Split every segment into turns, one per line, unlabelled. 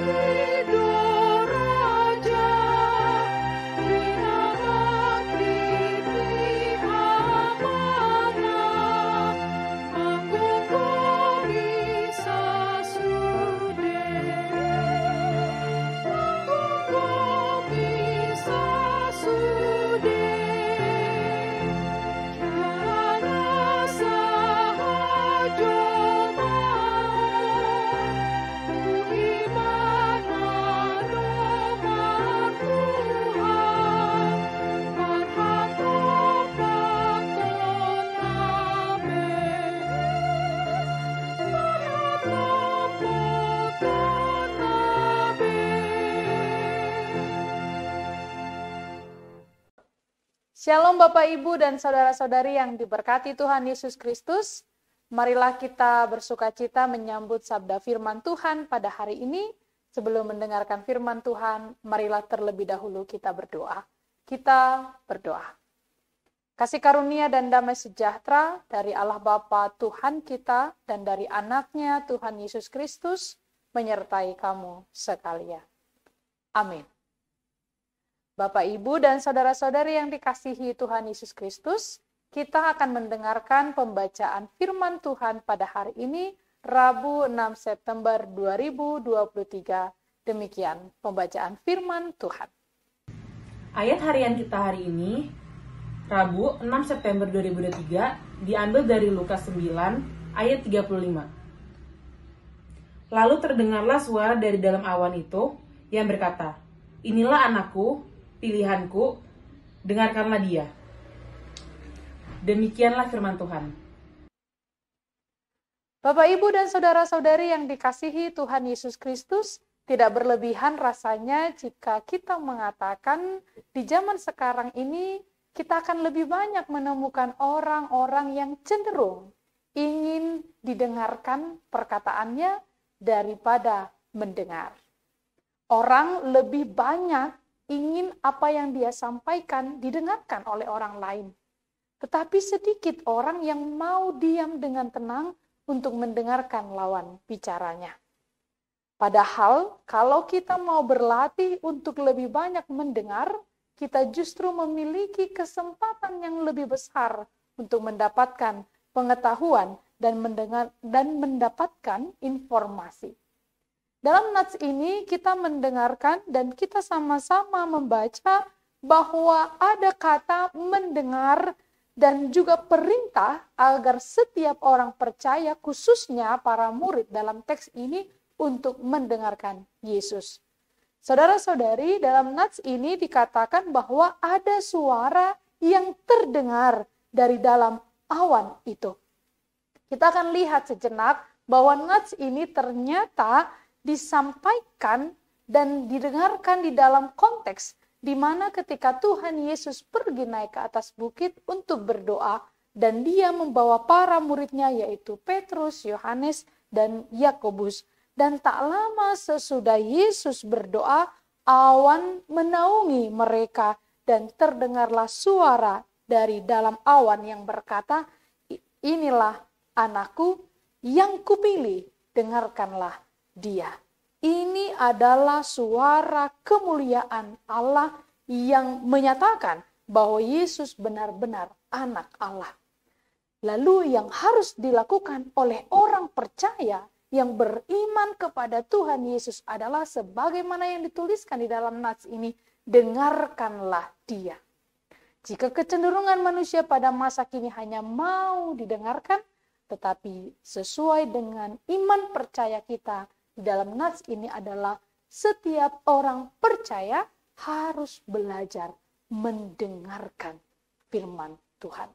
see Shalom Bapak Ibu dan saudara-saudari yang diberkati Tuhan Yesus Kristus. Marilah kita bersuka cita menyambut sabda firman Tuhan pada hari ini. Sebelum mendengarkan firman Tuhan, marilah terlebih dahulu kita berdoa. Kita berdoa. Kasih karunia dan damai sejahtera dari Allah Bapa Tuhan kita dan dari anaknya Tuhan Yesus Kristus menyertai kamu sekalian. Amin. Bapak, Ibu, dan saudara-saudari yang dikasihi Tuhan Yesus Kristus, kita akan mendengarkan pembacaan firman Tuhan pada hari ini, Rabu 6 September 2023. Demikian pembacaan firman Tuhan. Ayat harian kita hari ini, Rabu 6 September 2023, diambil dari Lukas 9 ayat 35. Lalu terdengarlah suara dari dalam awan itu yang berkata, Inilah anakku pilihanku, dengarkanlah dia. Demikianlah firman Tuhan. Bapak, Ibu, dan saudara-saudari yang dikasihi Tuhan Yesus Kristus, tidak berlebihan rasanya jika kita mengatakan di zaman sekarang ini kita akan lebih banyak menemukan orang-orang yang cenderung ingin didengarkan perkataannya daripada mendengar. Orang lebih banyak ingin apa yang dia sampaikan didengarkan oleh orang lain. Tetapi sedikit orang yang mau diam dengan tenang untuk mendengarkan lawan bicaranya. Padahal, kalau kita mau berlatih untuk lebih banyak mendengar, kita justru memiliki kesempatan yang lebih besar untuk mendapatkan pengetahuan dan mendengar dan mendapatkan informasi. Dalam nats ini kita mendengarkan dan kita sama-sama membaca bahwa ada kata mendengar dan juga perintah agar setiap orang percaya khususnya para murid dalam teks ini untuk mendengarkan Yesus. Saudara-saudari, dalam nats ini dikatakan bahwa ada suara yang terdengar dari dalam awan itu. Kita akan lihat sejenak bahwa nats ini ternyata disampaikan dan didengarkan di dalam konteks di mana ketika Tuhan Yesus pergi naik ke atas bukit untuk berdoa dan dia membawa para muridnya yaitu Petrus, Yohanes, dan Yakobus. Dan tak lama sesudah Yesus berdoa, awan menaungi mereka dan terdengarlah suara dari dalam awan yang berkata, "Inilah anakku yang kupilih, dengarkanlah." dia. Ini adalah suara kemuliaan Allah yang menyatakan bahwa Yesus benar-benar anak Allah. Lalu yang harus dilakukan oleh orang percaya yang beriman kepada Tuhan Yesus adalah sebagaimana yang dituliskan di dalam nats ini, dengarkanlah dia. Jika kecenderungan manusia pada masa kini hanya mau didengarkan, tetapi sesuai dengan iman percaya kita, di dalam nats ini adalah setiap orang percaya harus belajar mendengarkan firman Tuhan.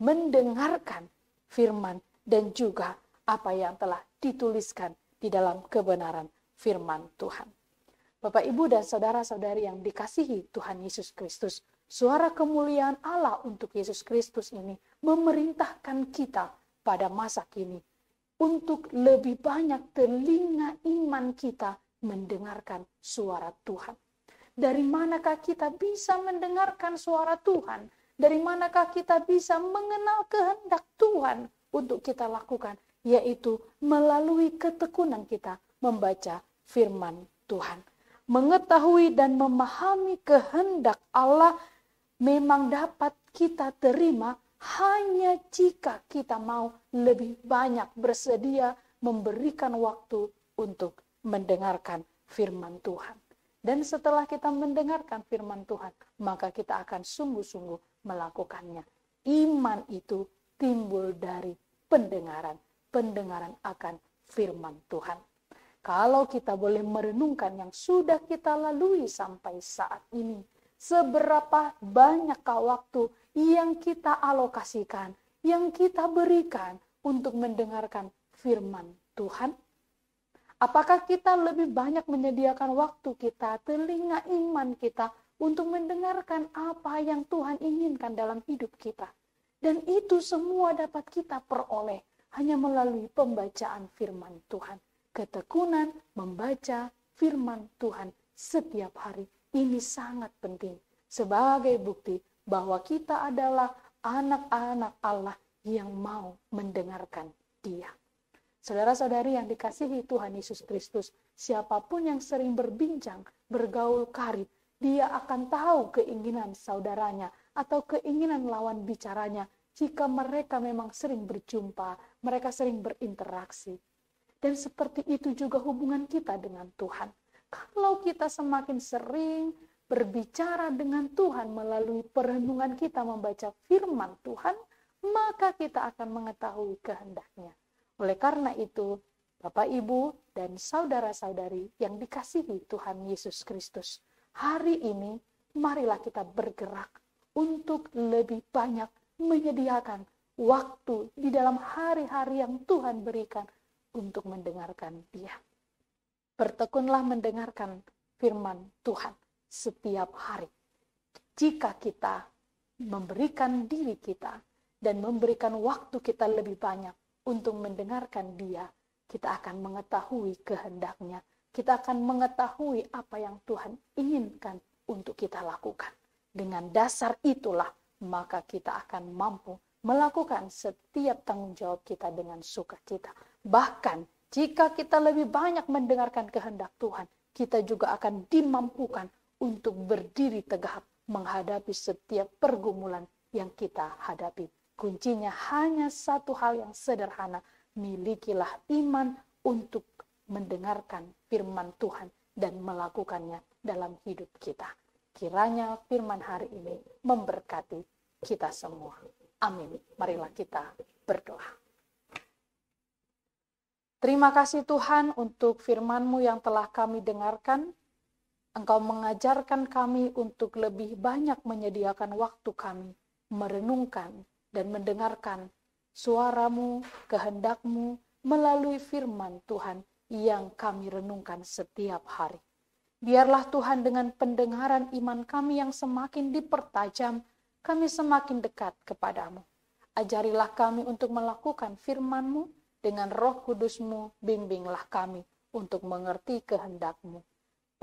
Mendengarkan firman dan juga apa yang telah dituliskan di dalam kebenaran firman Tuhan. Bapak, Ibu, dan saudara-saudari yang dikasihi Tuhan Yesus Kristus, suara kemuliaan Allah untuk Yesus Kristus ini memerintahkan kita pada masa kini untuk lebih banyak telinga iman kita mendengarkan suara Tuhan. Dari manakah kita bisa mendengarkan suara Tuhan? Dari manakah kita bisa mengenal kehendak Tuhan untuk kita lakukan? Yaitu melalui ketekunan kita membaca firman Tuhan. Mengetahui dan memahami kehendak Allah memang dapat kita terima hanya jika kita mau lebih banyak bersedia memberikan waktu untuk mendengarkan firman Tuhan. Dan setelah kita mendengarkan firman Tuhan, maka kita akan sungguh-sungguh melakukannya. Iman itu timbul dari pendengaran. Pendengaran akan firman Tuhan. Kalau kita boleh merenungkan yang sudah kita lalui sampai saat ini, seberapa banyakkah waktu yang kita alokasikan, yang kita berikan untuk mendengarkan firman Tuhan? Apakah kita lebih banyak menyediakan waktu kita, telinga iman kita untuk mendengarkan apa yang Tuhan inginkan dalam hidup kita? Dan itu semua dapat kita peroleh hanya melalui pembacaan firman Tuhan. Ketekunan membaca firman Tuhan setiap hari ini sangat penting sebagai bukti bahwa kita adalah anak-anak Allah yang mau mendengarkan Dia. Saudara-saudari yang dikasihi Tuhan Yesus Kristus, siapapun yang sering berbincang, bergaul karib, dia akan tahu keinginan saudaranya atau keinginan lawan bicaranya jika mereka memang sering berjumpa, mereka sering berinteraksi. Dan seperti itu juga hubungan kita dengan Tuhan. Kalau kita semakin sering berbicara dengan Tuhan melalui perenungan kita membaca firman Tuhan, maka kita akan mengetahui kehendaknya. Oleh karena itu, Bapak, Ibu, dan saudara-saudari yang dikasihi Tuhan Yesus Kristus, hari ini marilah kita bergerak untuk lebih banyak menyediakan waktu di dalam hari-hari yang Tuhan berikan untuk mendengarkan Dia. Bertekunlah mendengarkan firman Tuhan setiap hari. Jika kita memberikan diri kita dan memberikan waktu kita lebih banyak untuk mendengarkan Dia, kita akan mengetahui kehendaknya. Kita akan mengetahui apa yang Tuhan inginkan untuk kita lakukan. Dengan dasar itulah, maka kita akan mampu melakukan setiap tanggung jawab kita dengan sukacita. Bahkan jika kita lebih banyak mendengarkan kehendak Tuhan, kita juga akan dimampukan untuk berdiri tegap menghadapi setiap pergumulan yang kita hadapi. Kuncinya hanya satu hal yang sederhana, milikilah iman untuk mendengarkan firman Tuhan dan melakukannya dalam hidup kita. Kiranya firman hari ini memberkati kita semua. Amin. Marilah kita berdoa. Terima kasih Tuhan untuk firman-Mu yang telah kami dengarkan. Engkau mengajarkan kami untuk lebih banyak menyediakan waktu kami, merenungkan dan mendengarkan suaramu, kehendakmu, melalui firman Tuhan yang kami renungkan setiap hari. Biarlah Tuhan dengan pendengaran iman kami yang semakin dipertajam, kami semakin dekat kepadamu. Ajarilah kami untuk melakukan Firmanmu dengan roh kudusmu bimbinglah kami untuk mengerti kehendakmu.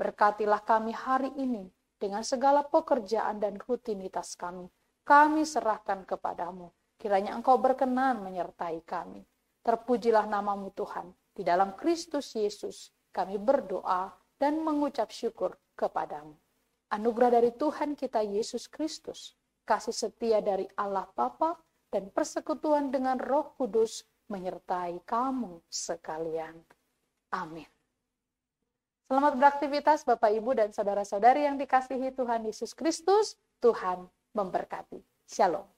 Berkatilah kami hari ini dengan segala pekerjaan dan rutinitas kami. Kami serahkan kepadamu. Kiranya engkau berkenan menyertai kami. Terpujilah namamu Tuhan. Di dalam Kristus Yesus kami berdoa dan mengucap syukur kepadamu. Anugerah dari Tuhan kita Yesus Kristus, kasih setia dari Allah Bapa dan persekutuan dengan Roh Kudus menyertai kamu sekalian. Amin. Selamat beraktivitas Bapak, Ibu, dan saudara-saudari yang dikasihi Tuhan Yesus Kristus. Tuhan memberkati. Shalom.